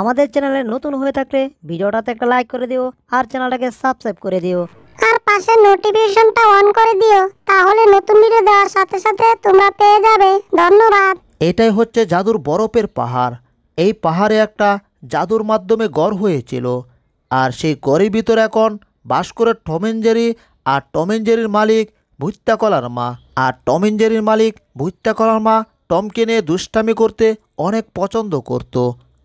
আমাদের চ্যানেলে নতুন হয়ে থাকলে ভিডিওটাতে একটা লাইক করে দিও আর চ্যানেলটাকে সাবস্ক্রাইব করে দিও আর পাশে নোটিফিকেশনটা অন করে দিও তাহলে নতুন ভিডিও দেওয়ার সাথে সাথে তোমরা পেয়ে যাবে ধন্যবাদ এটাই হচ্ছে জাদুর বরফের পাহাড় এই পাহাড়ে একটা জাদুর মাধ্যমে গড় হয়েছিল আর সেই গড়ের ভিতর এখন বাস করে টমেনজেরি আর টমেনজেরির মালিক ভুত্তাকলার মা আর টমেনজেরির মালিক ভুত্তাকলার মা টমকে নিয়ে দুষ্টামি করতে অনেক পছন্দ করত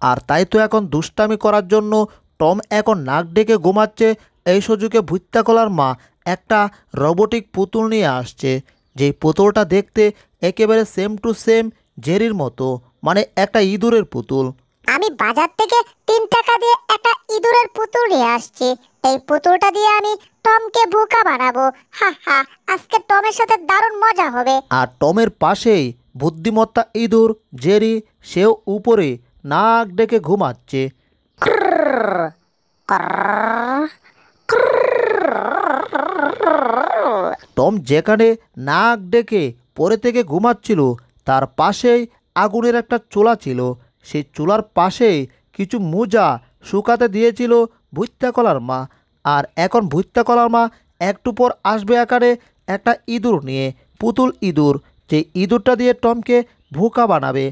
আর তাই তো এখন দুষ্টামি করার জন্য টম এখন নাক ডেকে ঘুমাচ্ছে এই সুযোগে কলার মা একটা রোবোটিক পুতুল নিয়ে আসছে যেই পুতুলটা দেখতে একেবারে সেম টু সেম জেরির মতো মানে একটা ইঁদুরের পুতুল আমি বাজার থেকে তিন টাকা দিয়ে একটা ইঁদুরের পুতুল নিয়ে আসছি এই পুতুলটা দিয়ে আমি টমকে বোকা বানাবো হা হা আজকে টমের সাথে দারুণ মজা হবে আর টমের পাশেই বুদ্ধিমত্তা ইঁদুর জেরি সেও উপরে নাক ডেকে ঘুমাচ্ছে টম যেখানে নাক ডেকে পরে থেকে ঘুমাচ্ছিল তার পাশেই আগুনের একটা চোলা ছিল সেই চোলার পাশে কিছু মোজা শুকাতে দিয়েছিল কলার মা আর এখন কলার মা একটু পর আসবে আকারে একটা ইঁদুর নিয়ে পুতুল ইঁদুর যে ইঁদুরটা দিয়ে টমকে ভোকা বানাবে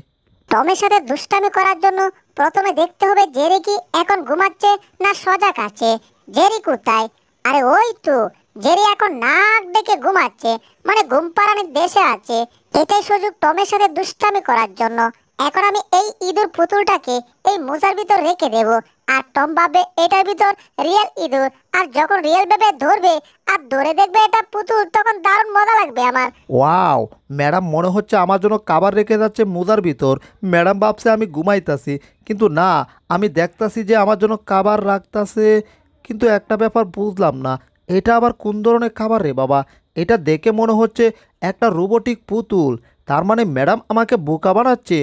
টমের সাথে দুষ্টামি করার জন্য প্রথমে দেখতে হবে জেরি কি এখন ঘুমাচ্ছে না সজাগ আছে জেরি কোথায় আরে ওই তো জেরি এখন নাক ডেকে ঘুমাচ্ছে মানে ঘুম পাড়ানির দেশে আছে এটাই সুযোগ টমের সাথে দুষ্টামি করার জন্য এখন আমি এই ইঁদুর পুতুলটাকে এই মোজার ভিতর রেখে দেব আর টম ভাববে এটার ভিতর রিয়েল ইঁদুর আর যখন রিয়েল ভেবে ধরবে আর ধরে দেখবে এটা পুতুল তখন দারুণ মজা লাগবে আমার ওয়াও ম্যাডাম মনে হচ্ছে আমার জন্য কাবার রেখে যাচ্ছে মোজার ভিতর ম্যাডাম ভাবছে আমি ঘুমাইতাছি কিন্তু না আমি দেখতাছি যে আমার জন্য কাবার রাখতাছে কিন্তু একটা ব্যাপার বুঝলাম না এটা আবার কোন ধরনের খাবার রে বাবা এটা দেখে মনে হচ্ছে একটা রোবোটিক পুতুল তার মানে ম্যাডাম আমাকে বোকা বানাচ্ছে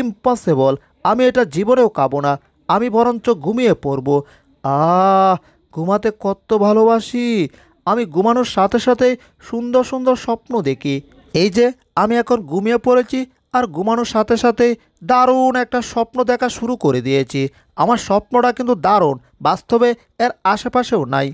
ইম্পসিবল আমি এটা জীবনেও কাবো না আমি বরঞ্চ ঘুমিয়ে পড়ব আহ ঘুমাতে কত ভালোবাসি আমি ঘুমানোর সাথে সাথে সুন্দর সুন্দর স্বপ্ন দেখি এই যে আমি এখন ঘুমিয়ে পড়েছি আর ঘুমানোর সাথে সাথে দারুণ একটা স্বপ্ন দেখা শুরু করে দিয়েছি আমার স্বপ্নটা কিন্তু দারুণ বাস্তবে এর আশেপাশেও নাই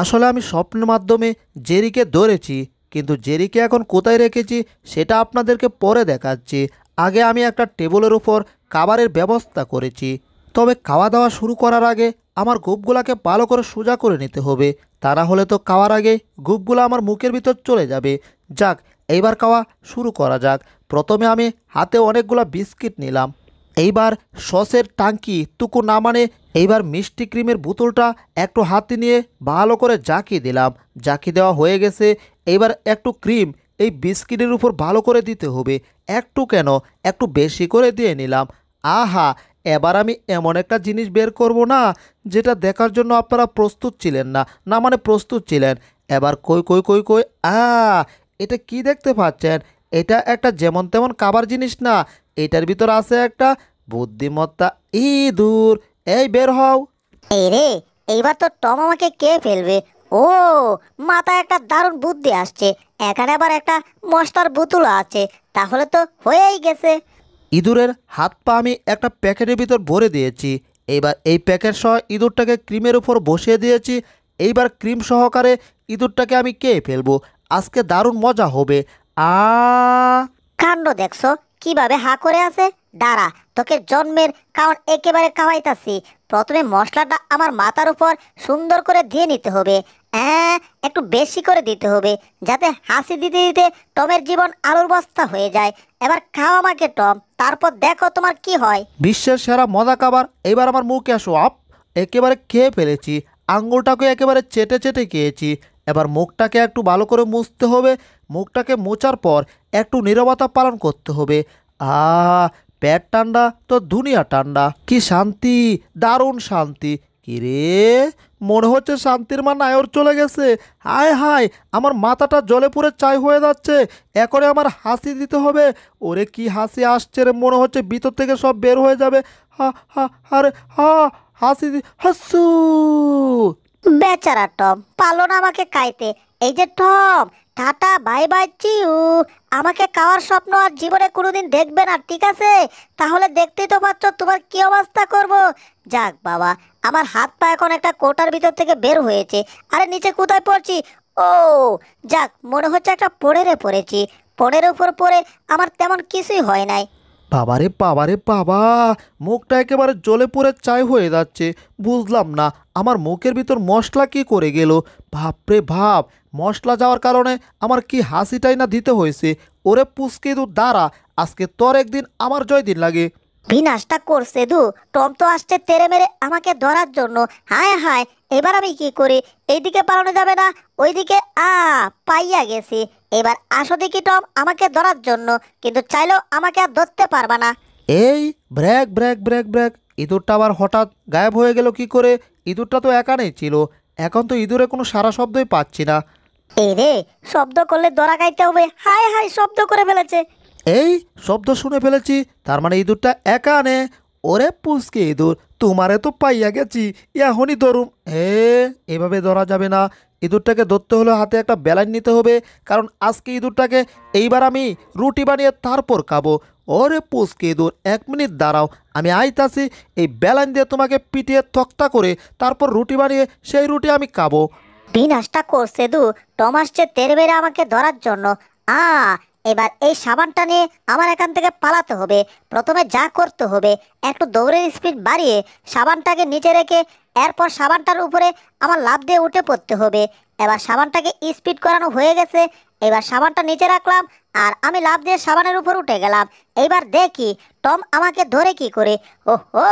আসলে আমি স্বপ্নের মাধ্যমে জেরিকে ধরেছি কিন্তু জেরিকে এখন কোথায় রেখেছি সেটা আপনাদেরকে পরে দেখাচ্ছি আগে আমি একটা টেবলের উপর খাবারের ব্যবস্থা করেছি তবে খাওয়া দাওয়া শুরু করার আগে আমার গুপগুলাকে ভালো করে সোজা করে নিতে হবে তা না হলে তো খাওয়ার আগে গুপগুলো আমার মুখের ভিতর চলে যাবে যাক এইবার খাওয়া শুরু করা যাক প্রথমে আমি হাতে অনেকগুলো বিস্কিট নিলাম এইবার সসের টাঙ্কি টুকু না মানে এইবার মিষ্টি ক্রিমের বোতলটা একটু হাতে নিয়ে ভালো করে জাঁকি দিলাম জাঁকি দেওয়া হয়ে গেছে এইবার একটু ক্রিম এই বিস্কিটের উপর ভালো করে দিতে হবে একটু কেন একটু বেশি করে দিয়ে নিলাম আহা এবার আমি এমন একটা জিনিস বের করব না যেটা দেখার জন্য আপনারা প্রস্তুত ছিলেন না না মানে প্রস্তুত ছিলেন এবার কই কই কই কই আ এটা কি দেখতে পাচ্ছেন এটা একটা যেমন তেমন কাবার জিনিস না এটার ভিতর আছে একটা বুদ্ধিমত্তা ই দূর এই বের হও এই রে এইবার তো টম আমাকে কে ফেলবে ও মাথায় একটা দারুণ বুদ্ধি আসছে এখানে আবার একটা মশলার বোতল আছে তাহলে তো হয়েই গেছে ইঁদুরের হাত পা আমি একটা প্যাকেটের ভিতর ভরে দিয়েছি এইবার এই প্যাকেট সহ ইঁদুরটাকে ক্রিমের উপর বসিয়ে দিয়েছি এইবার ক্রিম সহকারে ইঁদুরটাকে আমি কে ফেলবো আজকে দারুণ মজা হবে আ কাণ্ড দেখছো কিভাবে হা করে আছে দাঁড়া তোকে জন্মের কারণ একেবারে খাওয়াইতাছি প্রথমে মশলাটা আমার মাথার উপর সুন্দর করে দিয়ে নিতে হবে হ্যাঁ একটু বেশি করে দিতে হবে যাতে হাসি দিতে দিতে টমের জীবন আলুর বস্তা হয়ে যায় এবার খাও আমাকে টম তারপর দেখো তোমার কি হয় বিশ্বের সেরা মজা খাবার এবার আমার মুখে আসো আপ একেবারে খেয়ে ফেলেছি আঙ্গুলটাকে একেবারে চেটে চেটে খেয়েছি এবার মুখটাকে একটু ভালো করে মুছতে হবে মুখটাকে মোচার পর একটু নিরবতা পালন করতে হবে আ পেট ঠান্ডা তো দুনিয়া ঠান্ডা কি শান্তি দারুণ শান্তি কিরে মনে হচ্ছে শান্তির মা নায়র চলে গেছে হায় হায় আমার মাথাটা জলে পুরে চাই হয়ে যাচ্ছে এখনে আমার হাসি দিতে হবে ওরে কি হাসি আসছে রে মনে হচ্ছে ভিতর থেকে সব বের হয়ে যাবে হা হা হা হাসি হাসু বেচারা টম পালো না আমাকে কাইতে এই যে টম টাটা বাই বাই চিউ আমাকে খাওয়ার স্বপ্ন আর জীবনে কোনোদিন দেখবে না ঠিক আছে তাহলে দেখতেই তো পাচ্ছ তোমার কি অবস্থা করব যাক বাবা আমার হাত পা এখন একটা কোটার ভিতর থেকে বের হয়েছে আরে নিচে কোথায় পড়ছি ও যাক মনে হচ্ছে একটা পড়েরে পড়েছি পড়ের উপর পড়ে আমার তেমন কিছুই হয় নাই বাবারে বাবারে বাবা মুখটা একেবারে জলে পড়ে চাই হয়ে যাচ্ছে বুঝলাম না আমার মুখের ভিতর মশলা কি করে গেল ভাবরে ভাব মশলা যাওয়ার কারণে আমার কি হাসিটাই না দিতে হয়েছে ওরে পুচকে দু দাঁড়া আজকে তোর একদিন আমার জয় দিন লাগে বিনাশটা করছে দু টম তো আসছে তেরে মেরে আমাকে ধরার জন্য হায় হায় এবার আমি কি করি এইদিকে পালানো যাবে না ওইদিকে আ পাইয়া গেছি এবার আসো দেখি টম আমাকে ধরার জন্য কিন্তু চাইলেও আমাকে আর ধরতে পারবা না এই ব্র্যাক ব্র্যাক ব্র্যাক ব্র্যাক ইঁদুরটা আবার হঠাৎ গায়েব হয়ে গেল কি করে ইঁদুরটা তো একা নেই ছিল এখন তো ইঁদুরে কোনো সারা শব্দই পাচ্ছি না এই রে শব্দ করলে দরা গাইতে হবে হাই হাই শব্দ করে ফেলেছে এই শব্দ শুনে ফেলেছি তার মানে ইঁদুরটা একা আনে ওরে পুষকে ইঁদুর তোমারে তো পাইয়া গেছি এখনই ধরুম হে এভাবে ধরা যাবে না ইঁদুরটাকে ধরতে হলে হাতে একটা বেলাইন নিতে হবে কারণ আজকে ইঁদুরটাকে এইবার আমি রুটি বানিয়ে তারপর খাবো ওরে পুষকে ইঁদুর এক মিনিট দাঁড়াও আমি আইতাছি এই বেলাইন দিয়ে তোমাকে পিটিয়ে তক্তা করে তারপর রুটি বানিয়ে সেই রুটি আমি খাবো বিনাশটা করছে দু টমাস চেয়ে তেরে বেড়ে আমাকে ধরার জন্য আ এবার এই সাবানটা নিয়ে আমার এখান থেকে পালাতে হবে প্রথমে যা করতে হবে একটু দৌড়ের স্পিড বাড়িয়ে সাবানটাকে নিচে রেখে এরপর সাবানটার উপরে আমার লাভ দিয়ে উঠে পড়তে হবে এবার সাবানটাকে স্পিড করানো হয়ে গেছে এবার সাবানটা নিচে রাখলাম আর আমি লাভ দিয়ে সাবানের উপর উঠে গেলাম এইবার দেখি টম আমাকে ধরে কি করে ও হো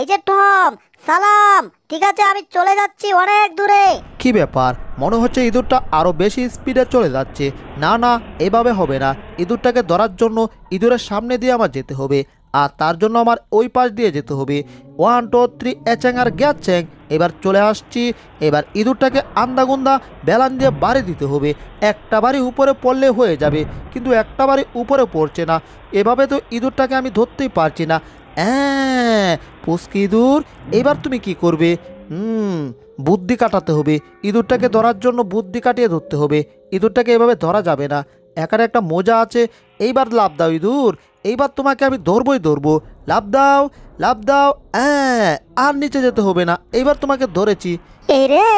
এই যে টম সালাম ঠিক আছে আমি চলে যাচ্ছি অনেক দূরে কি ব্যাপার মনে হচ্ছে ইঁদুরটা আরও বেশি স্পিডে চলে যাচ্ছে না না এভাবে হবে না ইঁদুরটাকে ধরার জন্য ইঁদুরের সামনে দিয়ে আমার যেতে হবে আর তার জন্য আমার ওই পাশ দিয়ে যেতে হবে ওয়ান টু থ্রি এচ্যাং আর গ্যাচ্যাং এবার চলে আসছি এবার ইঁদুরটাকে আন্দাগুন্দা বেলান দিয়ে বাড়ি দিতে হবে একটা বাড়ি উপরে পড়লে হয়ে যাবে কিন্তু একটা বাড়ি উপরে পড়ছে না এভাবে তো ইঁদুরটাকে আমি ধরতেই পারছি না হ্যাঁ পুস্কি ইঁদুর এবার তুমি কি করবে হুম বুদ্ধি কাটাতে হবে ইঁদুরটাকে ধরার জন্য বুদ্ধি কাটিয়ে ধরতে হবে ইঁদুরটাকে এভাবে ধরা যাবে না একার একটা মোজা আছে এইবার লাভ দাও ইঁদুর এইবার তোমাকে আমি ধরবই ধরবো লাভ দাও লাভ দাও হ্যাঁ আর নিচে যেতে হবে না এইবার তোমাকে ধরেছি এই রে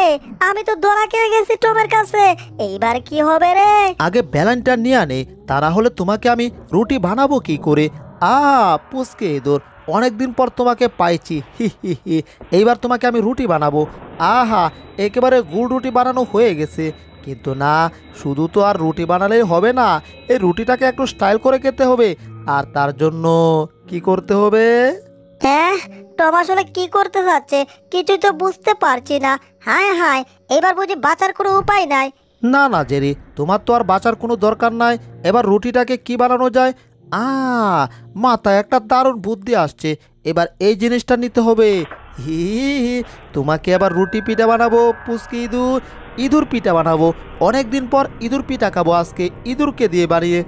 আমি তো ধরা খেয়ে গেছি টমের কাছে এইবার কি হবে রে আগে ব্যালেন্টার নিয়ে আনে তা না হলে তোমাকে আমি রুটি বানাবো কি করে আ পুসকে ইঁদুর অনেকদিন পর তোমাকে পাইছি হি হি হি এইবার তোমাকে আমি রুটি বানাবো আহা একেবারে গুড় রুটি বানানো হয়ে গেছে কিন্তু না শুধু তো আর রুটি বানালেই হবে না এই রুটিটাকে একটু স্টাইল করে খেতে হবে আর তার জন্য কি করতে হবে হ্যাঁ টম আসলে কি করতে যাচ্ছে কিছু তো বুঝতে পারছি না হায় হায় এবার বুঝি বাঁচার কোনো উপায় নাই না না জেরি তোমার তো আর বাঁচার কোনো দরকার নাই এবার রুটিটাকে কি বানানো যায় আ মাথায় একটা দারুণ বুদ্ধি আসছে এবার এই জিনিসটা নিতে হবে হি তোমাকে আবার রুটি পিঠা বানাবো পুচকি ইঁদুর ইঁদুর পিঠা বানাবো অনেকদিন পর ইঁদুর পিঠা খাবো আজকে ইঁদুরকে দিয়ে বানিয়ে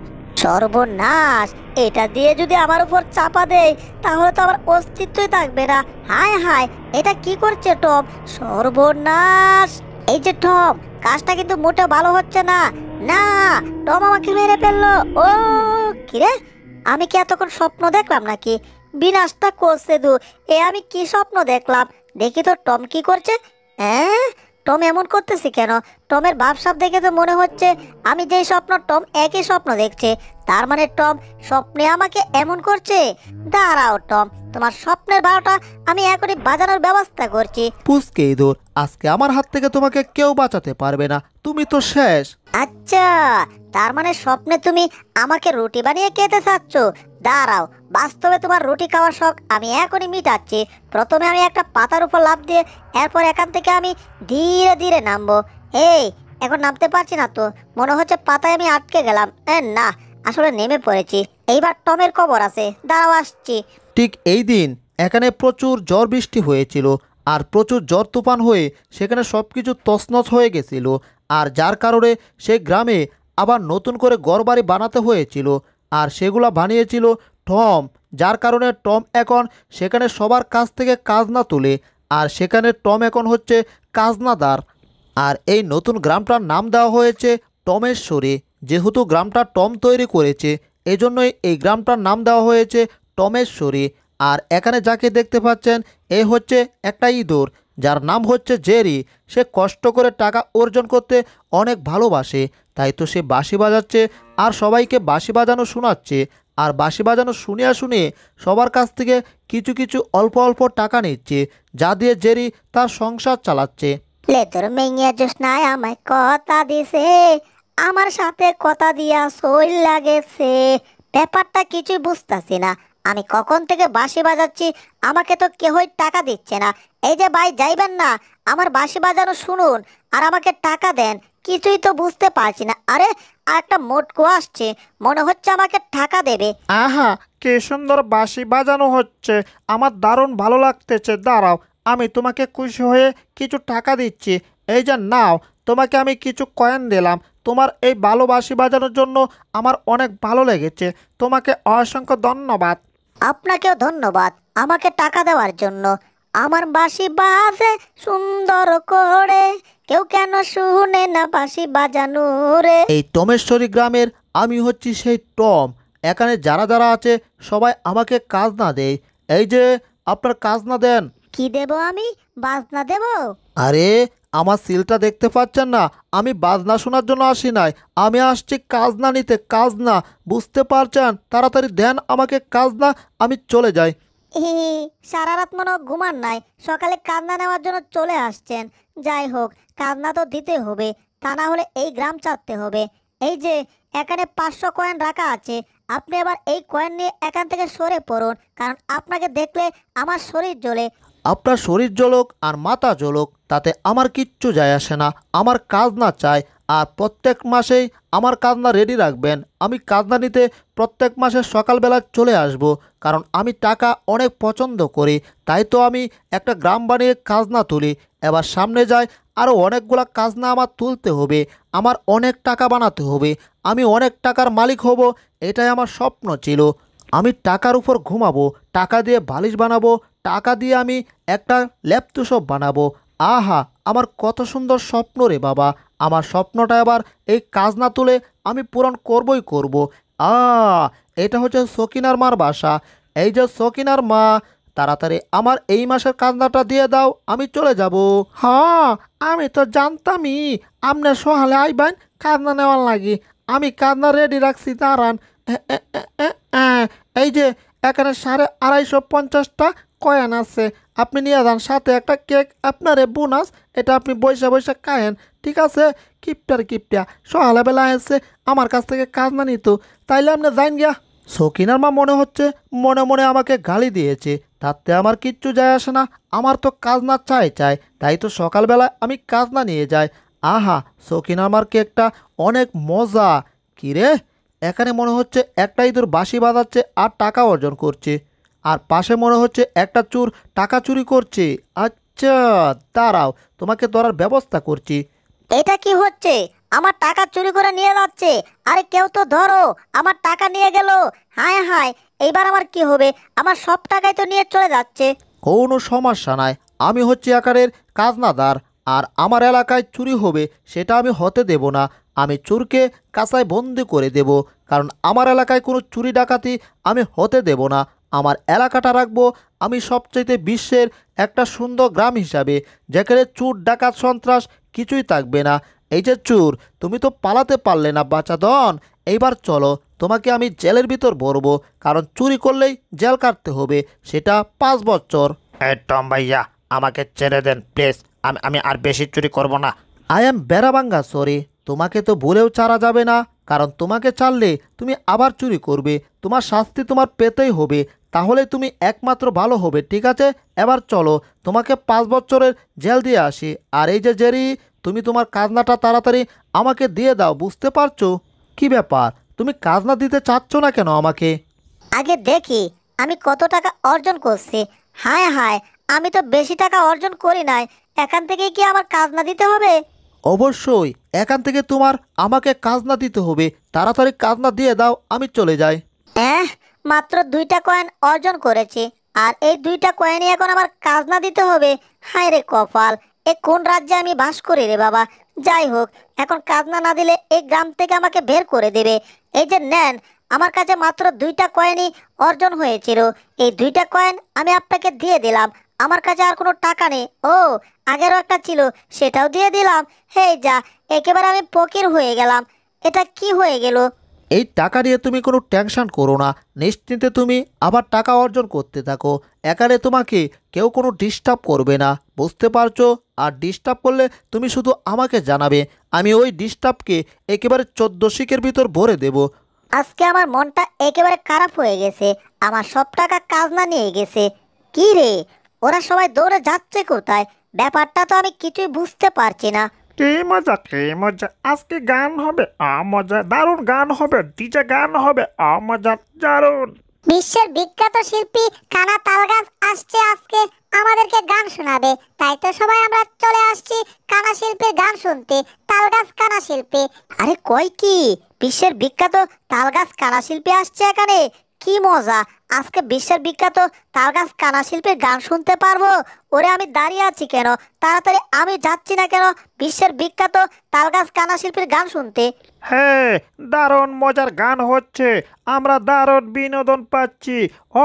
সর্বনাশ এটা দিয়ে যদি আমার উপর চাপা দেয় তাহলে তো আমার অস্তিত্বই থাকবে না হায় হায় এটা কি করছে টম সর্বনাশ এই যে টম কাজটা কিন্তু মোটেও ভালো হচ্ছে না না টম আমাকে মেরে ফেললো ও কিরে আমি কি এতক্ষণ স্বপ্ন দেখলাম নাকি বিনাশটা করছে দু এ আমি কি স্বপ্ন দেখলাম দেখি তো টম কি করছে হ্যাঁ টম এমন করতেছে কেন টমের সাপ দেখে তো মনে হচ্ছে আমি যেই স্বপ্ন টম একই স্বপ্ন দেখছে তার মানে টম স্বপ্নে আমাকে এমন করছে দাঁড়াও টম তোমার স্বপ্নের বারোটা আমি এখনই বাজানোর ব্যবস্থা করছি পুচকে ইঁদুর আজকে আমার হাত থেকে তোমাকে কেউ বাঁচাতে পারবে না তুমি তো শেষ আচ্ছা তার মানে স্বপ্নে তুমি আমাকে রুটি বানিয়ে খেতে চাচ্ছ দাঁড়াও বাস্তবে তোমার রুটি খাওয়ার শখ আমি এখনই মিটাচ্ছি প্রথমে আমি একটা পাতার উপর লাভ দিয়ে এরপর এখান থেকে আমি ধীরে ধীরে নামবো এই এখন নামতে পারছি না তো মনে হচ্ছে পাতায় আমি আটকে গেলাম না আসলে নেমে পড়েছি এইবার টমের কবর আছে দাঁড়াও আসছি ঠিক এই দিন এখানে প্রচুর ঝড় বৃষ্টি হয়েছিল আর প্রচুর জ্বর তুফান হয়ে সেখানে সব কিছু তছনছ হয়ে গেছিল আর যার কারণে সেই গ্রামে আবার নতুন করে গড়বাড়ি বানাতে হয়েছিল আর সেগুলো বানিয়েছিল টম যার কারণে টম এখন সেখানে সবার কাছ থেকে কাজ না তুলে আর সেখানে টম এখন হচ্ছে কাজনাদার আর এই নতুন গ্রামটার নাম দেওয়া হয়েছে টমেশ্বরী যেহেতু গ্রামটা টম তৈরি করেছে এজন্যই এই গ্রামটার নাম দেওয়া হয়েছে টমেশ্বরী আর এখানে যাকে দেখতে পাচ্ছেন এ হচ্ছে একটা ইঁদুর যার নাম হচ্ছে জেরি সে কষ্ট করে টাকা অর্জন করতে অনেক ভালোবাসে তাই তো সে বাঁশি বাজাচ্ছে আর সবাইকে বাঁশি বাজানো শোনাচ্ছে আর বাঁশি বাজানো শুনে শুনে সবার কাছ থেকে কিছু কিছু অল্প অল্প টাকা নিচ্ছে যা দিয়ে জেরি তার সংসার চালাচ্ছে আমায় কথা আমার সাথে কথা দিয়া শৈল লাগেছে ব্যাপারটা কিছু বুঝতেছি না আমি কখন থেকে বাঁশি বাজাচ্ছি আমাকে তো কেউই টাকা দিচ্ছে না এই যে ভাই যাইবেন না আমার বাঁশি বাজানো শুনুন আর আমাকে টাকা দেন কিছুই তো বুঝতে পারছি না আরে আর একটা মোটকো আসছে মনে হচ্ছে আমাকে টাকা দেবে আহা কে সুন্দর বাঁশি বাজানো হচ্ছে আমার দারুণ ভালো লাগতেছে দাঁড়াও আমি তোমাকে খুশি হয়ে কিছু টাকা দিচ্ছি এই যে নাও তোমাকে আমি কিছু কয়েন দিলাম তোমার এই ভালোবাসি বাজানোর জন্য আমার অনেক ভালো লেগেছে তোমাকে অসংখ্য ধন্যবাদ আপনাকেও ধন্যবাদ আমাকে টাকা দেওয়ার জন্য আমার বাসি বাজে সুন্দর করে কেউ কেন শুনে না বাসি বাজানো রে এই টমেশ্বরী গ্রামের আমি হচ্ছি সেই টম এখানে যারা যারা আছে সবাই আমাকে কাজ না দেয় এই যে আপনার কাজ না দেন কি দেব আমি বাজনা দেব আরে আমার সিলটা দেখতে পাচ্ছেন না আমি বাজনা শোনার জন্য আসি নাই আমি আসছি কাজ না নিতে কাজ না বুঝতে পারছেন তাড়াতাড়ি দেন আমাকে কাজ না আমি চলে যাই হি সারা রাত মনে ঘুমান নাই সকালে কান্না নেওয়ার জন্য চলে আসছেন যাই হোক কান্না তো দিতে হবে তা না হলে এই গ্রাম ছাড়তে হবে এই যে এখানে পাঁচশো কয়েন রাখা আছে আপনি আবার এই কয়েন নিয়ে এখান থেকে সরে পড়ুন কারণ আপনাকে দেখলে আমার শরীর জ্বলে আপনার শরীর জ্বলক আর মাথা জ্বলক তাতে আমার কিচ্ছু যায় আসে না আমার কাজ না চাই আর প্রত্যেক মাসেই আমার কাজনা রেডি রাখবেন আমি কাজনা নিতে প্রত্যেক মাসে সকালবেলা চলে আসব কারণ আমি টাকা অনেক পছন্দ করি তাই তো আমি একটা গ্রাম বানিয়ে কাজনা তুলি এবার সামনে যাই আরও অনেকগুলো কাজনা আমার তুলতে হবে আমার অনেক টাকা বানাতে হবে আমি অনেক টাকার মালিক হব এটাই আমার স্বপ্ন ছিল আমি টাকার উপর ঘুমাবো টাকা দিয়ে বালিশ বানাবো টাকা দিয়ে আমি একটা ল্যাপটপ বানাবো আহা আমার কত সুন্দর স্বপ্ন রে বাবা আমার স্বপ্নটা আবার এই কাজ না তুলে আমি পূরণ করবই করব। আ এটা হচ্ছে সকিনার মার বাসা এই যে সকিনার মা তাড়াতাড়ি আমার এই মাসের কান্দাটা দিয়ে দাও আমি চলে যাব হ্যাঁ আমি তো জানতামই আপনার সহালে আইবেন কান্না নেওয়ার লাগে আমি কান্না রেডি রাখছি দাঁড়ান হ্যাঁ এই যে এখানে সাড়ে আড়াইশো পঞ্চাশটা কয়েন আছে আপনি নিয়ে যান সাথে একটা কেক আপনারে বোনাস এটা আপনি বৈশা বৈশা খায়েন ঠিক আছে কিপটার কিপটা সকালবেলা এসে আমার কাছ থেকে কাজ না নিত তাইলে আপনি যাইন গিয়া সকিনার মা মনে হচ্ছে মনে মনে আমাকে গালি দিয়েছে তাতে আমার কিচ্ছু যায় আসে না আমার তো কাজ না চাই চাই তাই তো সকালবেলায় আমি কাজ না নিয়ে যাই আহা সকিনার মার কেকটা অনেক মজা কিরে রে এখানে মনে হচ্ছে একটাই তোর বাঁশি বাজাচ্ছে আর টাকা অর্জন করছে আর পাশে মনে হচ্ছে একটা চোর টাকা চুরি করছে আচ্ছা দাঁড়াও তোমাকে ধরার ব্যবস্থা করছি এটা কি হচ্ছে আমার টাকা চুরি করে নিয়ে যাচ্ছে আরে কেউ তো ধরো আমার টাকা নিয়ে গেল হায় হায় এইবার আমার কি হবে আমার সব টাকাই তো নিয়ে চলে যাচ্ছে কোনো সমস্যা নাই আমি হচ্ছে আকারের কাজনাদার আর আমার এলাকায় চুরি হবে সেটা আমি হতে দেব না আমি চোরকে কাঁচায় বন্দি করে দেব কারণ আমার এলাকায় কোনো চুরি ডাকাতি আমি হতে দেব না আমার এলাকাটা রাখবো আমি সবচেয়ে বিশ্বের একটা সুন্দর গ্রাম হিসাবে যেখানে চুর ডাকাত সন্ত্রাস কিছুই থাকবে না এই যে চুর তুমি তো পালাতে পারলে না বাঁচাদন এইবার চলো তোমাকে আমি জেলের ভিতর ভরবো কারণ চুরি করলেই জেল কাটতে হবে সেটা পাঁচ বছর টম ভাইয়া আমাকে ছেড়ে দেন প্লিজ আমি আর বেশি চুরি করব না আই এম বেড়াবাঙ্গা সরি তোমাকে তো বলেও ছাড়া যাবে না কারণ তোমাকে চাললে তুমি আবার চুরি করবে তোমার শাস্তি তোমার পেতেই হবে তাহলে তুমি একমাত্র ভালো হবে ঠিক আছে এবার চলো তোমাকে পাঁচ বছরের জেল দিয়ে আসি আর এই যে জেরি তুমি তোমার কাজনাটা তাড়াতাড়ি আমাকে দিয়ে দাও বুঝতে পারছো কি ব্যাপার তুমি কাজনা দিতে চাচ্ছ না কেন আমাকে আগে দেখি আমি কত টাকা অর্জন করছি হায় হায় আমি তো বেশি টাকা অর্জন করি নাই এখান থেকে কি আমার কাজ না দিতে হবে অবশ্যই এখান থেকে তোমার আমাকে কাজ না দিতে হবে তাড়াতাড়ি কাজ না দিয়ে দাও আমি চলে যাই হ্যাঁ মাত্র দুইটা কয়েন অর্জন করেছি আর এই দুইটা কয়েনই এখন আমার কাজ না দিতে হবে হায় রে কপাল এ কোন রাজ্যে আমি বাস করি রে বাবা যাই হোক এখন কাজ না না দিলে এই গ্রাম থেকে আমাকে বের করে দেবে এই যে নেন আমার কাছে মাত্র দুইটা কয়েনই অর্জন হয়েছিল এই দুইটা কয়েন আমি আপনাকে দিয়ে দিলাম আমার কাছে আর কোনো টাকা নেই ও আগেরও একটা ছিল সেটাও দিয়ে দিলাম হে যা একেবারে আমি পকির হয়ে গেলাম এটা কি হয়ে গেল এই টাকা নিয়ে তুমি কোনো টেনশন করো না নিশ্চিন্তে তুমি আবার টাকা অর্জন করতে থাকো একারে তোমাকে কেউ কোনো ডিস্টার্ব করবে না বুঝতে পারছো আর ডিস্টার্ব করলে তুমি শুধু আমাকে জানাবে আমি ওই ডিস্টার্বকে একেবারে চোদ্দ শিকের ভিতর ভরে দেব আজকে আমার মনটা একেবারে খারাপ হয়ে গেছে আমার সব টাকা কাজ না নিয়ে গেছে কি রে ওরা সবাই দৌড়ে যাচ্ছে কোথায় ব্যাপারটা তো আমি কিছুই বুঝতে পারছি না কে মজা কে মজা আজকে গান হবে আ মজা দারুণ গান হবে ডিজে গান হবে আ মজা দারুণ বিশ্বের বিখ্যাত শিল্পী কানা তালগাছ আসছে আজকে আমাদেরকে গান শোনাবে তাই তো সবাই আমরা চলে আসছি কানা শিল্পীর গান শুনতে তালগাছ কানা শিল্পী আরে কয় কি বিশ্বের বিখ্যাত তালগাছ কানা শিল্পী আসছে এখানে কি মজা আজকে বিশ্বের বিখ্যাত তার গাছ কানা শিল্পীর গান শুনতে পারবো ওরে আমি দাঁড়িয়ে আছি কেন তাড়াতাড়ি আমি যাচ্ছি না কেন বিশ্বের বিখ্যাত তার গাছ কানা শিল্পীর গান শুনতে হ্যাঁ দারুণ মজার গান হচ্ছে আমরা দারুণ বিনোদন পাচ্ছি ও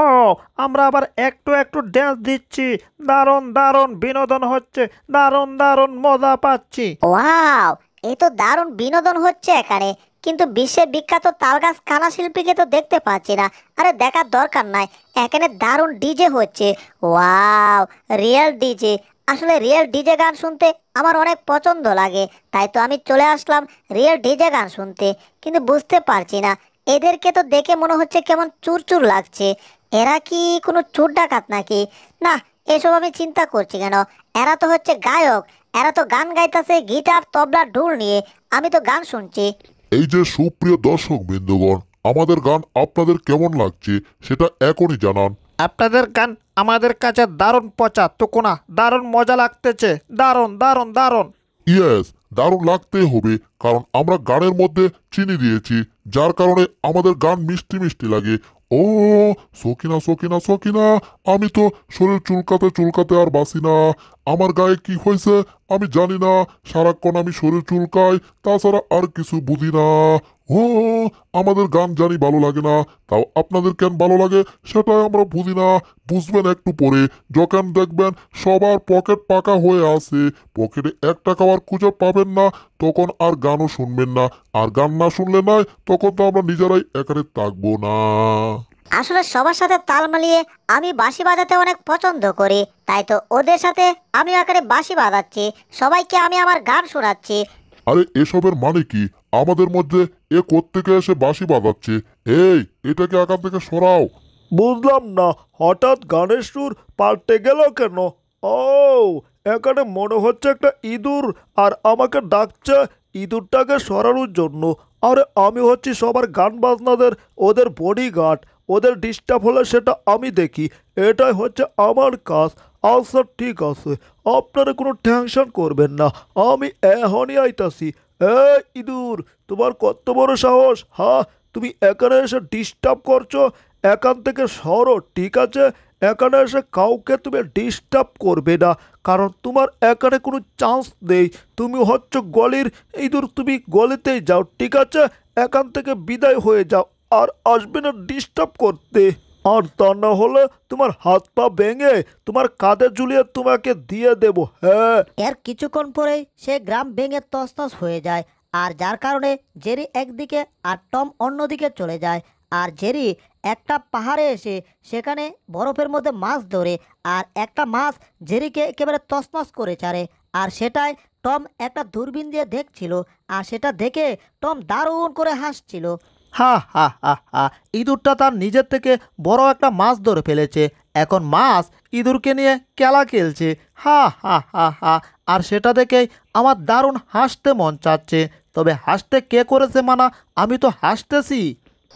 আমরা আবার একটু একটু ড্যান্স দিচ্ছি দারুণ দারুণ বিনোদন হচ্ছে দারুণ দারুণ মজা পাচ্ছি ওয়াও এ তো দারুণ বিনোদন হচ্ছে এখানে কিন্তু বিশ্বে বিখ্যাত তালগাছ কানা শিল্পীকে তো দেখতে পাচ্ছি না আরে দেখার দরকার নাই এখানে দারুণ ডিজে হচ্ছে ওয়াও রিয়েল ডিজে আসলে রিয়েল ডিজে গান শুনতে আমার অনেক পছন্দ লাগে তাই তো আমি চলে আসলাম রিয়েল ডিজে গান শুনতে কিন্তু বুঝতে পারছি না এদেরকে তো দেখে মনে হচ্ছে কেমন চুরচুর লাগছে এরা কি কোনো চুর ডাকাত নাকি না এসব আমি চিন্তা করছি কেন এরা তো হচ্ছে গায়ক এরা তো গান গাইতেছে গিটার তবলা ঢোল নিয়ে আমি তো গান শুনছি এই যে সুপ্রিয় দর্শক বৃন্দগণ আমাদের গান আপনাদের কেমন লাগছে সেটা এখনই জানান আপনাদের গান আমাদের কাছে দারুণ পচা কোনা দারুণ মজা লাগতেছে দারুণ দারুণ দারুণ ইয়েস দারুণ লাগতে হবে কারণ আমরা গানের মধ্যে চিনি দিয়েছি যার কারণে আমাদের গান মিষ্টি মিষ্টি লাগে ও সকিনা সকিনা সকিনা আমি তো শরীর চুলকাতে চুলকাতে আর বাসি না আমার গায়ে কি হয়েছে আমি জানি না সারাক্ষণ আমি শরীর চুলকাই তাছাড়া আর কিছু বুঝি না ও আমাদের গান জানি ভালো লাগে না তাও আপনাদের কেন ভালো লাগে সেটাই আমরা বুঝি না বুঝবেন একটু পরে যখন দেখবেন সবার পকেট পাকা হয়ে আছে পকেটে এক টাকাও আর খুঁজে পাবেন না তখন আর গানও শুনবেন না আর গান না শুনলে নয় তখন তো আমরা নিজেরাই একারে থাকবো না আসলে সবার সাথে তাল মিলিয়ে আমি বাঁশি বাজাতে অনেক পছন্দ করি তাই তো ওদের সাথে আমি আকারে বাঁশি বাজাচ্ছি সবাইকে আমি আমার গান শোনাচ্ছি আরে এসবের মানে কি আমাদের মধ্যে এ কোত্থেকে এসে বাঁশি বাজাচ্ছে এই এটাকে আকার থেকে সরাও বুঝলাম না হঠাৎ গানের সুর পাল্টে গেল কেন ও এখানে মনে হচ্ছে একটা ইঁদুর আর আমাকে ডাকছে ইঁদুরটাকে সরানোর জন্য আরে আমি হচ্ছি সবার গান বাজনাদের ওদের বডিগার্ড ওদের ডিস্টার্ব হলে সেটা আমি দেখি এটাই হচ্ছে আমার কাজ আচ্ছা ঠিক আছে আপনারা কোনো টেনশন করবেন না আমি এখনই আইতাছি এ ইঁদুর তোমার কত বড় সাহস হ্যাঁ তুমি এখানে এসে ডিস্টার্ব করছো এখান থেকে সরো ঠিক আছে এখানে এসে কাউকে তুমি ডিস্টার্ব করবে না কারণ তোমার এখানে কোনো চান্স নেই তুমি হচ্ছ গলির ইঁদুর তুমি গলিতেই যাও ঠিক আছে এখান থেকে বিদায় হয়ে যাও আর আসবে না ডিস্টার্ব করতে আর তা না হলে তোমার হাত পা ভেঙে তোমার কাঁধে ঝুলিয়ে তোমাকে দিয়ে দেব হ্যাঁ এর কিছুক্ষণ পরেই সে গ্রাম ভেঙে তসতস হয়ে যায় আর যার কারণে জেরি একদিকে আর টম অন্যদিকে চলে যায় আর জেরি একটা পাহাড়ে এসে সেখানে বরফের মধ্যে মাছ ধরে আর একটা মাছ জেরিকে একেবারে তসমাস করে ছাড়ে আর সেটাই টম একটা দূরবীন দিয়ে দেখছিল আর সেটা দেখে টম দারুণ করে হাসছিল হা হা হা হা ইঁদুরটা তার নিজের থেকে বড় একটা মাছ ধরে ফেলেছে এখন মাছ ইঁদুরকে নিয়ে কেলা খেলছে হা হা হা হা আর সেটা দেখেই আমার দারুণ হাসতে মন চাচ্ছে তবে হাসতে কে করেছে মানা আমি তো হাসতেছি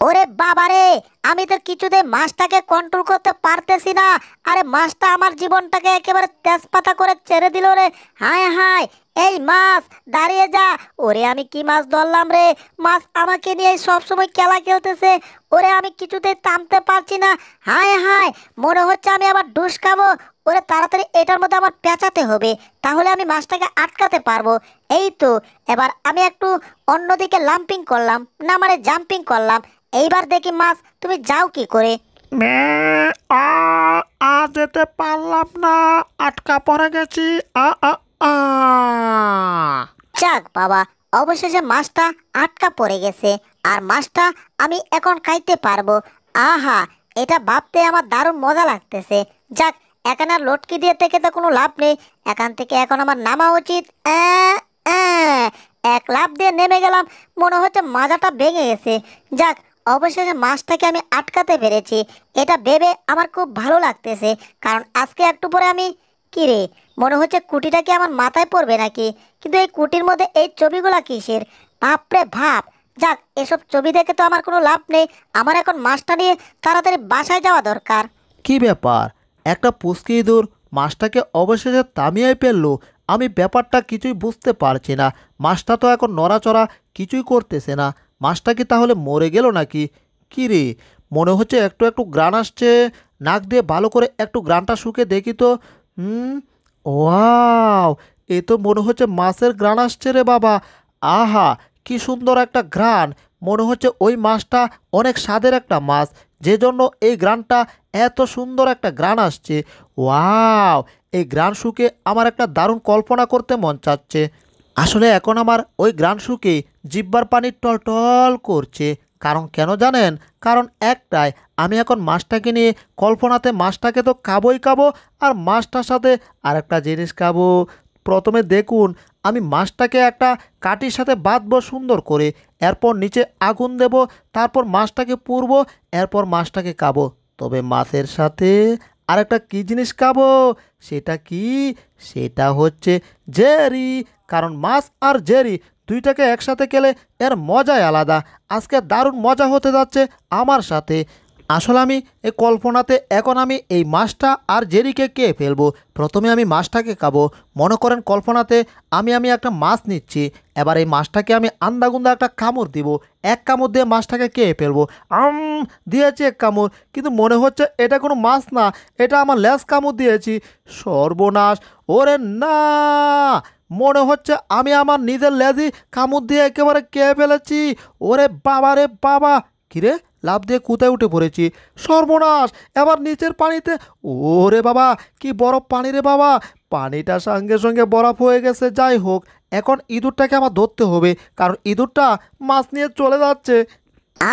ওরে বাবারে আমি তো কিছুতে মাছটাকে কন্ট্রোল করতে পারতেছি না আরে মাছটা আমার জীবনটাকে একেবারে তেজপাতা করে ছেড়ে দিল রে হায় হায় এই মাছ দাঁড়িয়ে যা ওরে আমি কি মাছ ধরলাম রে মাছ আমাকে নিয়ে সবসময় খেলা খেলতেছে ওরে আমি কিছুতেই থামতে পারছি না হায় হায় মনে হচ্ছে আমি আবার ডুস খাবো ওরে তাড়াতাড়ি এটার মধ্যে আমার পেঁচাতে হবে তাহলে আমি মাছটাকে আটকাতে পারবো এই তো এবার আমি একটু অন্যদিকে লাম্পিং করলাম না মানে জাম্পিং করলাম এইবার দেখি মাছ তুমি তবে যাও কি করে আ আ যেতে পারলাম না আটকা পড়ে গেছি আ আ যাক বাবা অবশেষে মাছটা আটকা পড়ে গেছে আর মাছটা আমি এখন খাইতে পারবো আহা এটা ভাবতে আমার দারুণ মজা লাগতেছে যাক এখানে আর লটকি দিয়ে থেকে তো কোনো লাভ নেই এখান থেকে এখন আমার নামা উচিত এক লাভ দিয়ে নেমে গেলাম মনে হচ্ছে মাজাটা ভেঙে গেছে যাক অবশেষে মাছটাকে আমি আটকাতে পেরেছি এটা ভেবে আমার খুব ভালো লাগতেছে কারণ আজকে একটু পরে আমি কিরে রে মনে হচ্ছে কুটিটা কি আমার মাথায় পড়বে নাকি কিন্তু এই কুটির মধ্যে এই ছবিগুলো কিসের বাপরে ভাব যাক এসব ছবি দেখে তো আমার কোনো লাভ নেই আমার এখন মাছটা নিয়ে তাড়াতাড়ি বাসায় যাওয়া দরকার কি ব্যাপার একটা পুষ্কি দূর মাছটাকে অবশেষে তামিয়াই ফেললো আমি ব্যাপারটা কিছুই বুঝতে পারছি না মাছটা তো এখন নড়াচড়া কিছুই করতেছে না মাছটা কি তাহলে মরে গেল নাকি কী রে মনে হচ্ছে একটু একটু গ্রান আসছে নাক দিয়ে ভালো করে একটু গ্রানটা শুকে দেখি তো হুম ওয়াও এ তো মনে হচ্ছে মাছের গ্রান আসছে রে বাবা আহা কি সুন্দর একটা গ্রান মনে হচ্ছে ওই মাছটা অনেক স্বাদের একটা মাছ যে জন্য এই গ্রানটা এত সুন্দর একটা গ্রান আসছে ওয়াও এই গ্রান শুকে আমার একটা দারুণ কল্পনা করতে মন চাচ্ছে আসলে এখন আমার ওই গ্রান শুকে জিব্বার পানি টলটল করছে কারণ কেন জানেন কারণ একটাই আমি এখন মাছটাকে নিয়ে কল্পনাতে মাছটাকে তো কাবই কাবো আর মাছটার সাথে আরেকটা জিনিস খাবো প্রথমে দেখুন আমি মাছটাকে একটা কাটির সাথে বাঁধবো সুন্দর করে এরপর নিচে আগুন দেব তারপর মাছটাকে পুরবো এরপর মাছটাকে কাবো তবে মাছের সাথে আরেকটা কী জিনিস খাবো সেটা কি সেটা হচ্ছে জেরি কারণ মাস আর জেরি দুইটাকে একসাথে খেলে এর মজাই আলাদা আজকে দারুণ মজা হতে যাচ্ছে আমার সাথে আসলে আমি এই কল্পনাতে এখন আমি এই মাছটা আর জেরিকে কে ফেলবো প্রথমে আমি মাছটাকে খাবো মনে করেন কল্পনাতে আমি আমি একটা মাছ নিচ্ছি এবার এই মাছটাকে আমি আন্দাগুন্দা একটা কামড় দিব এক কামড় দিয়ে মাছটাকে কে ফেলবো আম দিয়েছি এক কামড় কিন্তু মনে হচ্ছে এটা কোনো মাছ না এটা আমার লেস কামড় দিয়েছি সর্বনাশ ওরে না মনে হচ্ছে আমি আমার নিজের লেজি কামড় দিয়ে একেবারে কে ফেলেছি ওরে বাবা রে বাবা কিরে লাভ দিয়ে কোথায় উঠে পড়েছি সর্বনাশ এবার নিচের পানিতে ওরে বাবা কি বরফ পানি রে বাবা পানিটা সঙ্গে সঙ্গে বরফ হয়ে গেছে যাই হোক এখন ইঁদুরটাকে আমার ধরতে হবে কারণ ইঁদুরটা মাছ নিয়ে চলে যাচ্ছে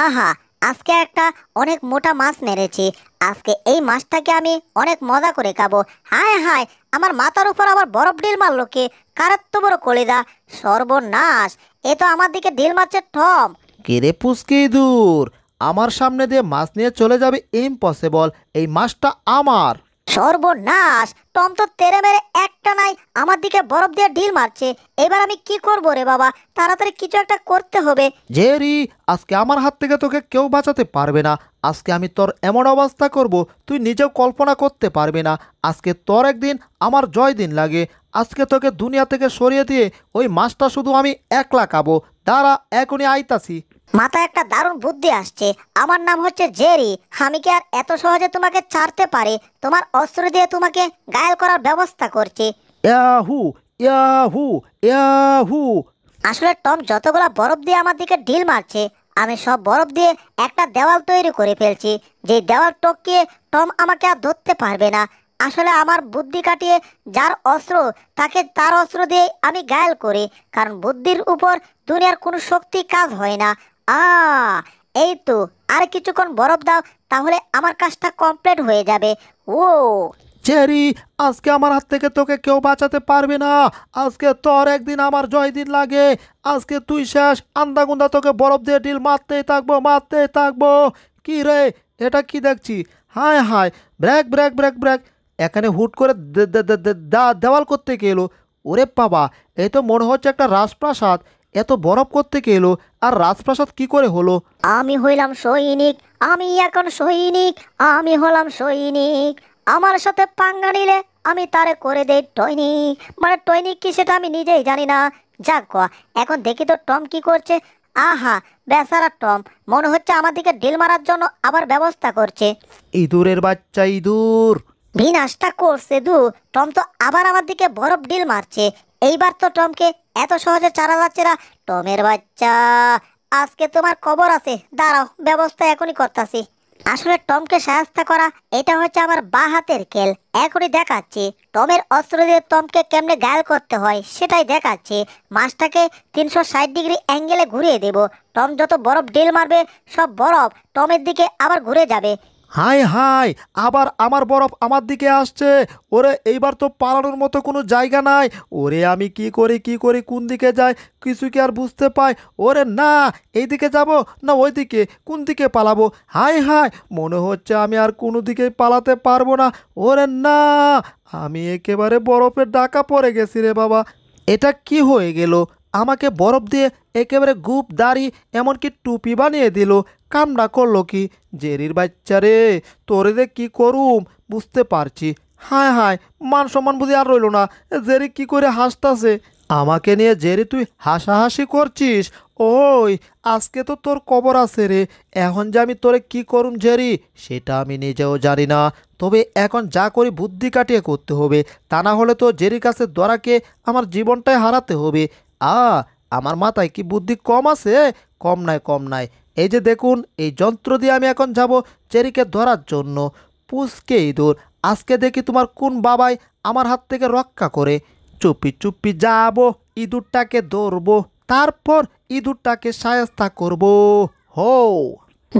আহা আজকে একটা অনেক মোটা মাছ মেরেছি আজকে এই মাছটাকে আমি অনেক মজা করে খাবো হায় হায় আমার মাথার উপর আবার বরফ ডিল মারলো কে কারের তো বড় কলিদা সর্বনাশ এ তো আমার দিকে ডিল মারছে ঠম কেরে পুষ্কে দূর আমার সামনে দিয়ে মাছ নিয়ে চলে যাবে ইম্পসিবল এই মাছটা আমার সর্বনাশ টম তো তেরে মেরে একটা নাই আমার দিকে বরফ দিয়ে ঢিল মারছে এবার আমি কি করব রে বাবা তাড়াতাড়ি কিছু একটা করতে হবে জেরি আজকে আমার হাত থেকে তোকে কেউ বাঁচাতে পারবে না আজকে আমি তোর এমন অবস্থা করব তুই নিজেও কল্পনা করতে পারবে না আজকে তোর একদিন আমার জয় দিন লাগে আজকে তোকে দুনিয়া থেকে সরিয়ে দিয়ে ওই মাছটা শুধু আমি একলা খাবো দাঁড়া এখনই আইতাছি মাথায় একটা দারুণ বুদ্ধি আসছে আমার নাম হচ্ছে জেরি আমি কি আর এত সহজে তোমাকে ছাড়তে পারি তোমার অস্ত্র দিয়ে তোমাকে গায়েল করার ব্যবস্থা করছি ইয়াহু ইয়াহু ইয়াহু আসলে টম যতগুলো বরফ দিয়ে আমার দিকে ঢিল মারছে আমি সব বরফ দিয়ে একটা দেওয়াল তৈরি করে ফেলছি যে দেওয়াল টককে টম আমাকে আর ধরতে পারবে না আসলে আমার বুদ্ধি কাটিয়ে যার অস্ত্র তাকে তার অস্ত্র দিয়ে আমি গায়েল করি কারণ বুদ্ধির উপর দুনিয়ার কোনো শক্তি কাজ হয় না আ এই তো আর কিছুক্ষণ বরফ দাও তাহলে আমার কাজটা কমপ্লিট হয়ে যাবে ও চেরি আজকে আমার হাত থেকে তোকে কেউ বাঁচাতে পারবে না আজকে তোর একদিন আমার জয়দিন লাগে আজকে তুই শেষ আন্দাগুন্দা তোকে বরফ দিয়ে ডিল মারতেই থাকবো মারতেই থাকবো কি রে এটা কি দেখছি হায় হায় ব্র্যাক ব্রেক ব্রেক ব্র্যাক এখানে হুট করে দেওয়াল করতে গেলো ওরে বাবা এ তো মনে হচ্ছে একটা রাজপ্রাসাদ এত বরফ করতে গেলো আর রাজপ্রাসাদ কি করে হলো আমি হইলাম সৈনিক আমি এখন সৈনিক আমি হলাম সৈনিক আমার সাথে পাঙ্গা নিলে আমি তারে করে দেই টৈনিক মানে টৈনিক কি সেটা আমি নিজেই জানি না যাক এখন দেখি তো টম কি করছে আহা বেসারা টম মনে হচ্ছে আমার দিকে মারার জন্য আবার ব্যবস্থা করছে ইঁদুরের বাচ্চা ইঁদুর বিনাশটা করছে দু টম তো আবার আমার দিকে বরফ ডিল মারছে এইবার তো টমকে এত সহজে চারা যাচ্ছে না টমের বাচ্চা আজকে তোমার কবর আছে দাঁড়াও ব্যবস্থা এখনই করতেছি আসলে টমকে সাহায্য করা এটা হচ্ছে আমার বা হাতের খেল এখনই দেখাচ্ছি টমের অস্ত্র দিয়ে টমকে কেমনে গায়ল করতে হয় সেটাই দেখাচ্ছি মাছটাকে তিনশো ষাট ডিগ্রি অ্যাঙ্গেলে ঘুরিয়ে দেব টম যত বরফ ডিল মারবে সব বরফ টমের দিকে আবার ঘুরে যাবে হাই হাই আবার আমার বরফ আমার দিকে আসছে ওরে এইবার তো পালানোর মতো কোনো জায়গা নাই ওরে আমি কি করি কি করি কোন দিকে যাই কিছু কি আর বুঝতে পাই ওরে না এই দিকে যাব না ওই দিকে কোন দিকে পালাবো হাই হাই মনে হচ্ছে আমি আর কোনো দিকে পালাতে পারবো না ওরে না আমি একেবারে বরফের ডাকা পড়ে গেছি রে বাবা এটা কি হয়ে গেল আমাকে বরফ দিয়ে একেবারে গুপ দাড়ি এমনকি টুপি বানিয়ে দিল কামড়া করলো কি জেরির বাচ্চা রে তোরে যে কী করুম বুঝতে পারছি হায় হায় মান সম্মান বুঝি আর রইল না জেরি কি করে হাসতাছে আমাকে নিয়ে জেরি তুই হাসাহাসি করছিস ওই আজকে তো তোর কবর আছে রে এখন যে আমি তোরে কি করুম জেরি সেটা আমি নিজেও জানি না তবে এখন যা করি বুদ্ধি কাটিয়ে করতে হবে তা না হলে তো জেরির কাছে দ্বারাকে আমার জীবনটাই হারাতে হবে আ আমার মাথায় কি বুদ্ধি কম আছে কম নাই কম নাই এই যে দেখুন এই যন্ত্র দিয়ে আমি এখন যাব চেরিকে ধরার জন্য পুষকে ইঁদুর আজকে দেখি তোমার কোন বাবাই আমার হাত থেকে রক্ষা করে চুপি চুপি যাব ইঁদুরটাকে ধরবো তারপর ইঁদুরটাকে সায়স্তা করব হো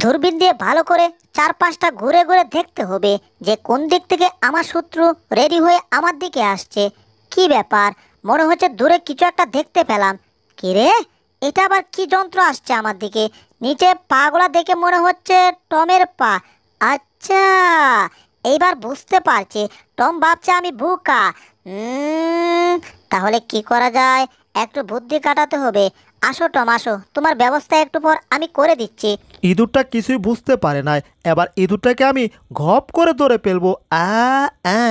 ধরবিন দিয়ে ভালো করে চার পাঁচটা ঘুরে ঘুরে দেখতে হবে যে কোন দিক থেকে আমার শত্রু রেডি হয়ে আমার দিকে আসছে কি ব্যাপার মনে হচ্ছে দূরে কিছু একটা দেখতে পেলাম কিরে এটা আবার কি যন্ত্র আসছে আমার দিকে নিচে পাগুলা দেখে মনে হচ্ছে টমের পা আচ্ছা এইবার বুঝতে পারছি টম ভাবছে আমি বুকা তাহলে কি করা যায় একটু বুদ্ধি কাটাতে হবে আসো টম আসো তোমার ব্যবস্থা একটু পর আমি করে দিচ্ছি ইঁদুরটা কিছুই বুঝতে পারে না এবার ইঁদুরটাকে আমি ঘপ করে ধরে ফেলবো আ